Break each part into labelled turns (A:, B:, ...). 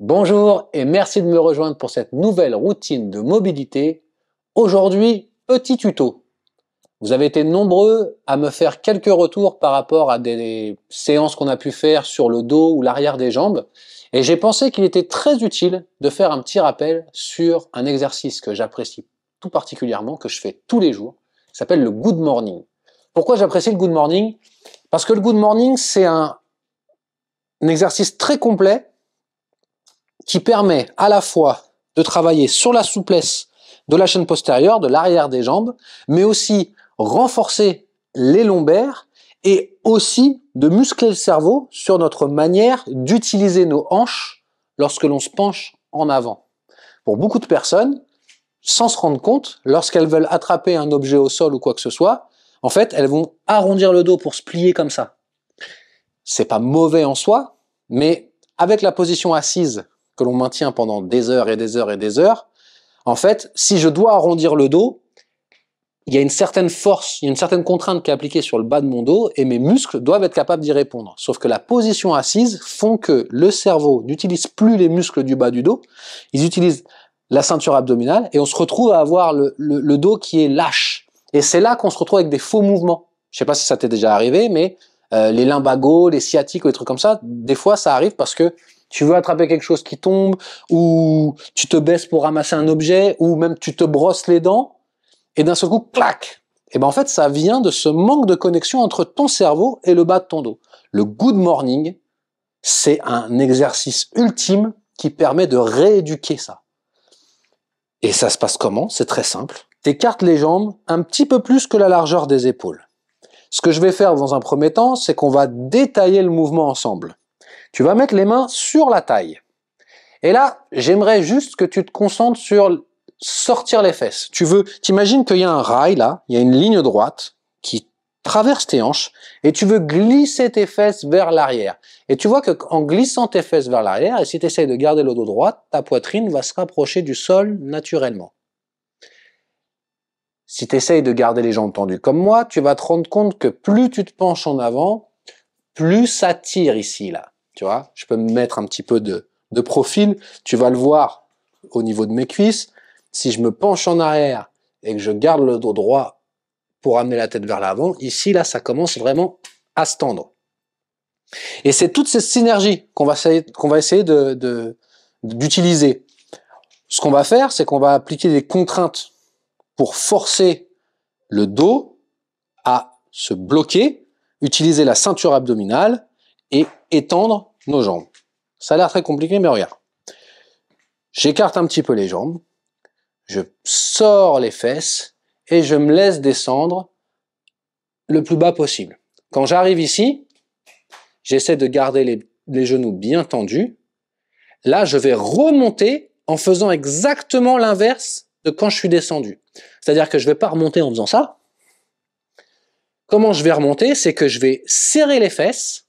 A: Bonjour et merci de me rejoindre pour cette nouvelle routine de mobilité. Aujourd'hui, petit tuto. Vous avez été nombreux à me faire quelques retours par rapport à des séances qu'on a pu faire sur le dos ou l'arrière des jambes. Et j'ai pensé qu'il était très utile de faire un petit rappel sur un exercice que j'apprécie tout particulièrement, que je fais tous les jours, qui s'appelle le good morning. Pourquoi j'apprécie le good morning Parce que le good morning, c'est un, un exercice très complet qui permet à la fois de travailler sur la souplesse de la chaîne postérieure, de l'arrière des jambes, mais aussi renforcer les lombaires et aussi de muscler le cerveau sur notre manière d'utiliser nos hanches lorsque l'on se penche en avant. Pour beaucoup de personnes, sans se rendre compte, lorsqu'elles veulent attraper un objet au sol ou quoi que ce soit, en fait, elles vont arrondir le dos pour se plier comme ça. C'est pas mauvais en soi, mais avec la position assise que l'on maintient pendant des heures et des heures et des heures, en fait, si je dois arrondir le dos, il y a une certaine force, il y a une certaine contrainte qui est appliquée sur le bas de mon dos et mes muscles doivent être capables d'y répondre. Sauf que la position assise font que le cerveau n'utilise plus les muscles du bas du dos, ils utilisent la ceinture abdominale et on se retrouve à avoir le, dos qui est lâche. Et c'est là qu'on se retrouve avec des faux mouvements. Je sais pas si ça t'est déjà arrivé, mais euh, les limbagos, les sciatiques ou des trucs comme ça, des fois ça arrive parce que tu veux attraper quelque chose qui tombe, ou tu te baisses pour ramasser un objet, ou même tu te brosses les dents, et d'un seul coup, clac Et eh ben en fait, ça vient de ce manque de connexion entre ton cerveau et le bas de ton dos. Le good morning, c'est un exercice ultime qui permet de rééduquer ça. Et ça se passe comment C'est très simple. T'écartes les jambes un petit peu plus que la largeur des épaules. Ce que je vais faire dans un premier temps, c'est qu'on va détailler le mouvement ensemble. Tu vas mettre les mains sur la taille. Et là, j'aimerais juste que tu te concentres sur sortir les fesses. Tu veux, t'imagines qu'il y a un rail là, il y a une ligne droite qui traverse tes hanches et tu veux glisser tes fesses vers l'arrière. Et tu vois qu'en en glissant tes fesses vers l'arrière, et si tu essayes de garder le dos droit, ta poitrine va se rapprocher du sol naturellement. Si tu essayes de garder les jambes tendues comme moi, tu vas te rendre compte que plus tu te penches en avant, plus ça tire ici, là. Tu vois, je peux me mettre un petit peu de, profil. Tu vas le voir au niveau de mes cuisses. Si je me penche en arrière et que je garde le dos droit pour amener la tête vers l'avant, ici, là, ça commence vraiment à se tendre. Et c'est toute cette synergie qu'on va essayer, qu'on va essayer d'utiliser. Ce qu'on va faire, c'est qu'on va appliquer des contraintes pour forcer le dos à se bloquer, utiliser la ceinture abdominale et étendre nos jambes. Ça a l'air très compliqué, mais regarde. J'écarte un petit peu les jambes, je sors les fesses et je me laisse descendre le plus bas possible. Quand j'arrive ici, j'essaie de garder les, genoux bien tendus. Là, je vais remonter en faisant exactement l'inverse de quand je suis descendu. C'est-à-dire que je ne vais pas remonter en faisant ça. Comment je vais remonter C'est que je vais serrer les fesses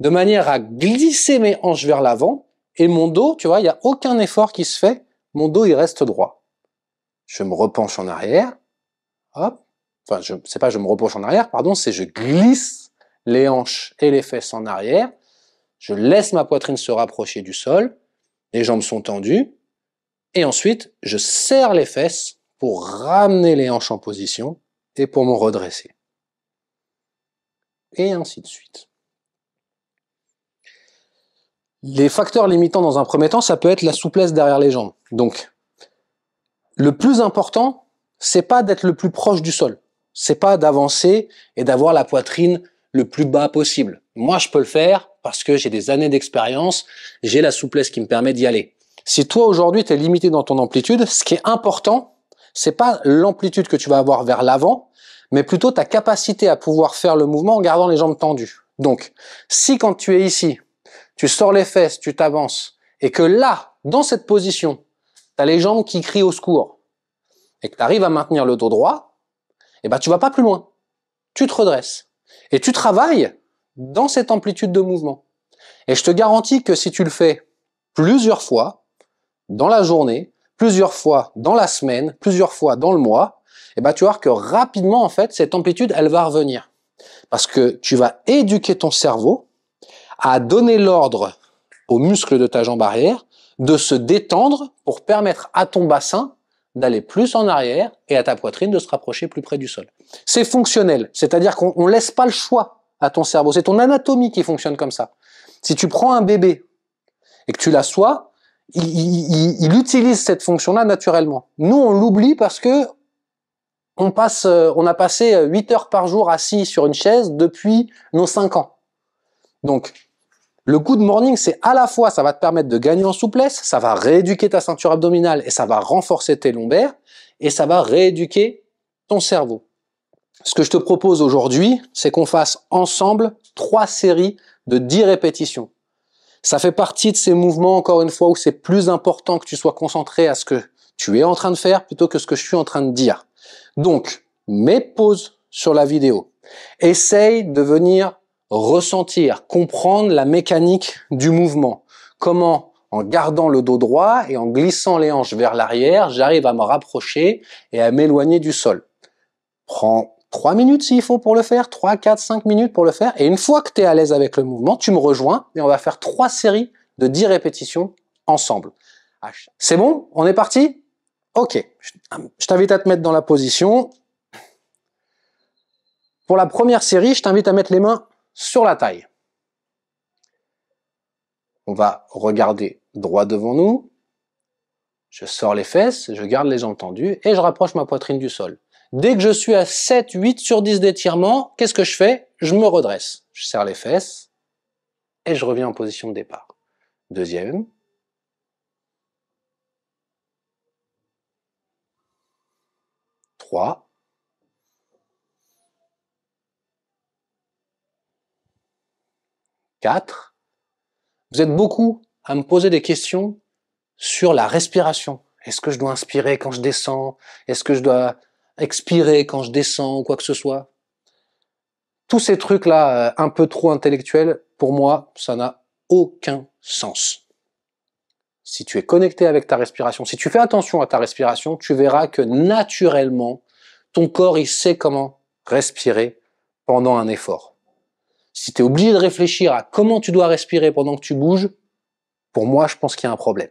A: de manière à glisser mes hanches vers l'avant et mon dos, tu vois, il n'y a aucun effort qui se fait, mon dos il reste droit. Je me repenche en arrière, hop, enfin je sais pas, je me repenche en arrière, pardon, c'est je glisse les hanches et les fesses en arrière, je laisse ma poitrine se rapprocher du sol, les jambes sont tendues, et ensuite je serre les fesses pour ramener les hanches en position et pour me redresser. Et ainsi de suite. Les facteurs limitants dans un premier temps, ça peut être la souplesse derrière les jambes. Donc, le plus important, c'est pas d'être le plus proche du sol. C'est pas d'avancer et d'avoir la poitrine le plus bas possible. Moi, je peux le faire parce que j'ai des années d'expérience, j'ai la souplesse qui me permet d'y aller. Si toi aujourd'hui tu es limité dans ton amplitude, ce qui est important, c'est pas l'amplitude que tu vas avoir vers l'avant, mais plutôt ta capacité à pouvoir faire le mouvement en gardant les jambes tendues. Donc, si quand tu es ici, tu sors les fesses, tu t'avances, et que là, dans cette position, tu as les jambes qui crient au secours, et que tu arrives à maintenir le dos droit, eh ben, tu vas pas plus loin. Tu te redresses. Et tu travailles dans cette amplitude de mouvement. Et je te garantis que si tu le fais plusieurs fois dans la journée, plusieurs fois dans la semaine, plusieurs fois dans le mois, et eh ben, tu vas voir que rapidement, en fait, cette amplitude, elle va revenir. Parce que tu vas éduquer ton cerveau à donner l'ordre aux muscles de ta jambe arrière de se détendre pour permettre à ton bassin d'aller plus en arrière et à ta poitrine de se rapprocher plus près du sol. C'est fonctionnel, c'est-à-dire qu'on ne laisse pas le choix à ton cerveau. C'est ton anatomie qui fonctionne comme ça. Si tu prends un bébé et que tu l'assois, il, utilise cette fonction-là naturellement. Nous, on l'oublie parce que on, passe, euh, on a passé 8 heures par jour assis sur une chaise depuis nos 5 ans. Donc, le good morning, c'est à la fois, ça va te permettre de gagner en souplesse, ça va rééduquer ta ceinture abdominale et ça va renforcer tes lombaires et ça va rééduquer ton cerveau. Ce que je te propose aujourd'hui, c'est qu'on fasse ensemble trois séries de dix répétitions. Ça fait partie de ces mouvements, encore une fois, où c'est plus important que tu sois concentré à ce que tu es en train de faire plutôt que ce que je suis en train de dire. Donc, mets pause sur la vidéo. Essaye de venir ressentir, comprendre la mécanique du mouvement. Comment, en gardant le dos droit et en glissant les hanches vers l'arrière, j'arrive à me rapprocher et à m'éloigner du sol. Prends 3 minutes s'il faut pour le faire, 3, 4, 5 minutes pour le faire. Et une fois que tu es à l'aise avec le mouvement, tu me rejoins et on va faire 3 séries de 10 répétitions ensemble. C'est bon On est parti Ok. Je t'invite à te mettre dans la position. Pour la première série, je t'invite à mettre les mains sur la taille. On va regarder droit devant nous. Je sors les fesses, je garde les jambes tendues et je rapproche ma poitrine du sol. Dès que je suis à 7, 8 sur 10 d'étirement, qu'est-ce que je fais Je me redresse. Je serre les fesses et je reviens en position de départ. Deuxième. Trois. 4. Vous êtes beaucoup à me poser des questions sur la respiration. Est-ce que je dois inspirer quand je descends Est-ce que je dois expirer quand je descends ou quoi que ce soit Tous ces trucs-là, euh, un peu trop intellectuels, pour moi, ça n'a aucun sens. Si tu es connecté avec ta respiration, si tu fais attention à ta respiration, tu verras que naturellement, ton corps, il sait comment respirer pendant un effort si tu es obligé de réfléchir à comment tu dois respirer pendant que tu bouges, pour moi, je pense qu'il y a un problème.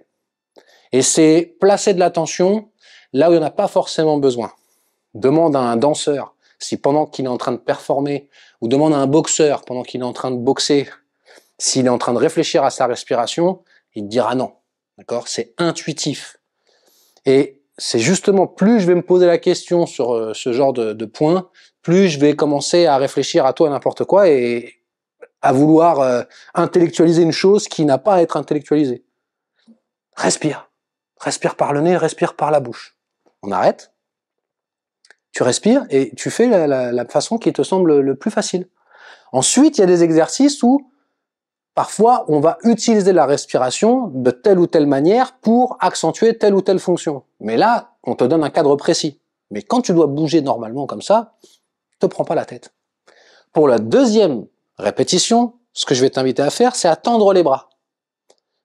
A: Et c'est placer de l'attention là où il n'y en a pas forcément besoin. Demande à un danseur si pendant qu'il est en train de performer, ou demande à un boxeur pendant qu'il est en train de boxer, s'il est en train de réfléchir à sa respiration, il te dira non. D'accord C'est intuitif. Et c'est justement plus je vais me poser la question sur euh, ce genre de, de points, plus je vais commencer à réfléchir à tout et n'importe quoi et à vouloir euh, intellectualiser une chose qui n'a pas à être intellectualisée. Respire. Respire par le nez, respire par la bouche. On arrête. Tu respires et tu fais la, la façon qui te semble le plus facile. Ensuite, il y a des exercices où Parfois, on va utiliser la respiration de telle ou telle manière pour accentuer telle ou telle fonction. Mais là, on te donne un cadre précis. Mais quand tu dois bouger normalement comme ça, te prends pas la tête. Pour la deuxième répétition, ce que je vais t'inviter à faire, c'est à tendre les bras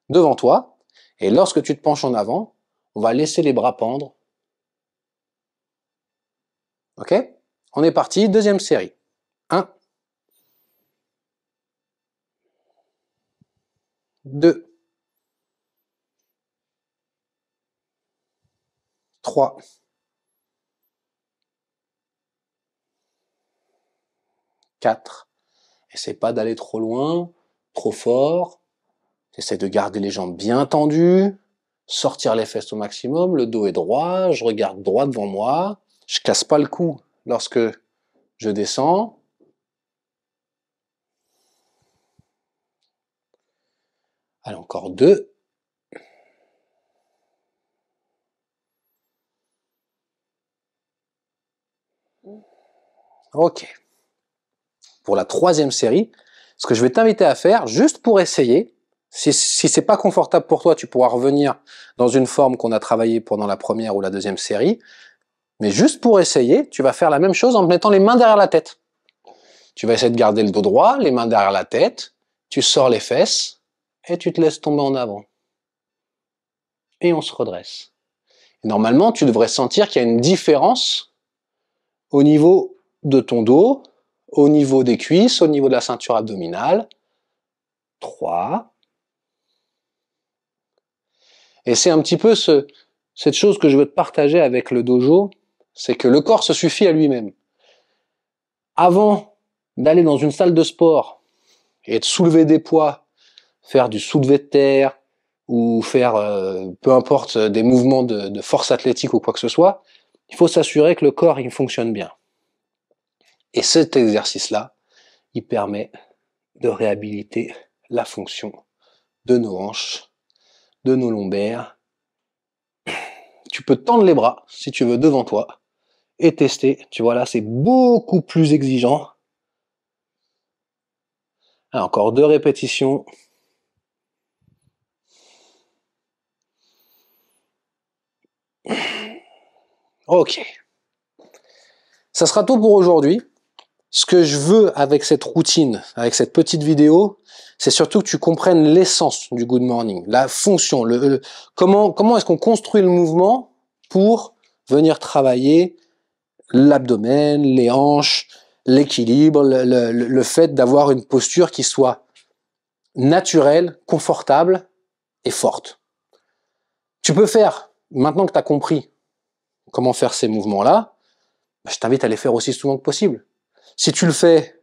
A: devant toi. Et lorsque tu te penches en avant, on va laisser les bras pendre. OK On est parti, deuxième série. 2, 3, 4. Essaye pas d'aller trop loin, trop fort. Essaie de garder les jambes bien tendues, sortir les fesses au maximum, le dos est droit, je regarde droit devant moi, je casse pas le cou lorsque je descends. Allez, encore deux. Ok. Pour la troisième série, ce que je vais t'inviter à faire, juste pour essayer, si, si n'est pas confortable pour toi, tu pourras revenir dans une forme qu'on a travaillée pendant la première ou la deuxième série. Mais juste pour essayer, tu vas faire la même chose en mettant les mains derrière la tête. Tu vas essayer de garder le dos droit, les mains derrière la tête. Tu sors les fesses et tu te laisses tomber en avant. Et on se redresse. normalement, tu devrais sentir qu'il y a une différence au niveau de ton dos, au niveau des cuisses, au niveau de la ceinture abdominale. 3. Et c'est un petit peu ce, cette chose que je veux te partager avec le dojo, c'est que le corps se suffit à lui-même. Avant d'aller dans une salle de sport et de soulever des poids faire du soulevé de terre ou faire, euh, peu importe, euh, des mouvements de, force athlétique ou quoi que ce soit, il faut s'assurer que le corps il fonctionne bien. Et cet exercice-là, il permet de réhabiliter la fonction de nos hanches, de nos lombaires. Tu peux tendre les bras si tu veux devant toi et tester. Tu vois là, c'est beaucoup plus exigeant. encore deux répétitions. Ok. Ça sera tout pour aujourd'hui. Ce que je veux avec cette routine, avec cette petite vidéo, c'est surtout que tu comprennes l'essence du good morning, la fonction, comment comment est-ce qu'on construit le mouvement pour venir travailler l'abdomen, les hanches, l'équilibre, le fait d'avoir une posture qui soit naturelle, confortable et forte. Tu peux faire, maintenant que tu as compris comment faire ces mouvements-là, bah, je t'invite à les faire aussi souvent que possible. Si tu le fais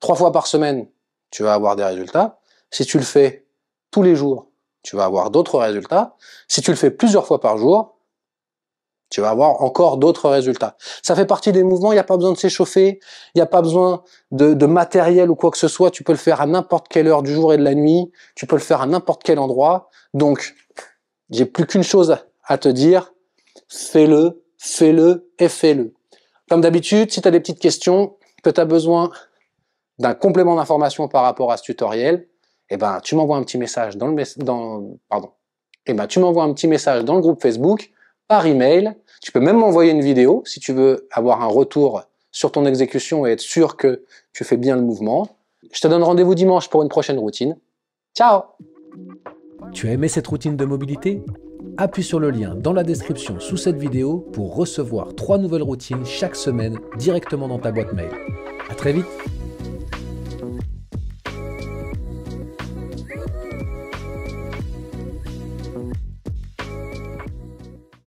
A: trois fois par semaine, tu vas avoir des résultats. Si tu le fais tous les jours, tu vas avoir d'autres résultats. Si tu le fais plusieurs fois par jour, tu vas avoir encore d'autres résultats. Ça fait partie des mouvements, il n'y a pas besoin de s'échauffer, il n'y a pas besoin de, de, matériel ou quoi que ce soit, tu peux le faire à n'importe quelle heure du jour et de la nuit, tu peux le faire à n'importe quel endroit. Donc, j'ai plus qu'une chose à te dire, fais-le, fais-le et fais-le. Comme d'habitude, si tu as des petites questions, que tu as besoin d'un complément d'information par rapport à ce tutoriel, eh ben, tu m'envoies un petit message dans le, pardon. Eh ben, tu m'envoies un petit message dans le groupe Facebook, par email. Tu peux même m'envoyer une vidéo si tu veux avoir un retour sur ton exécution et être sûr que tu fais bien le mouvement. Je te donne rendez-vous dimanche pour une prochaine routine. Ciao Tu as aimé cette routine de mobilité appuie sur le lien dans la description sous cette vidéo pour recevoir 3 nouvelles routines chaque semaine directement dans ta boîte mail. A très vite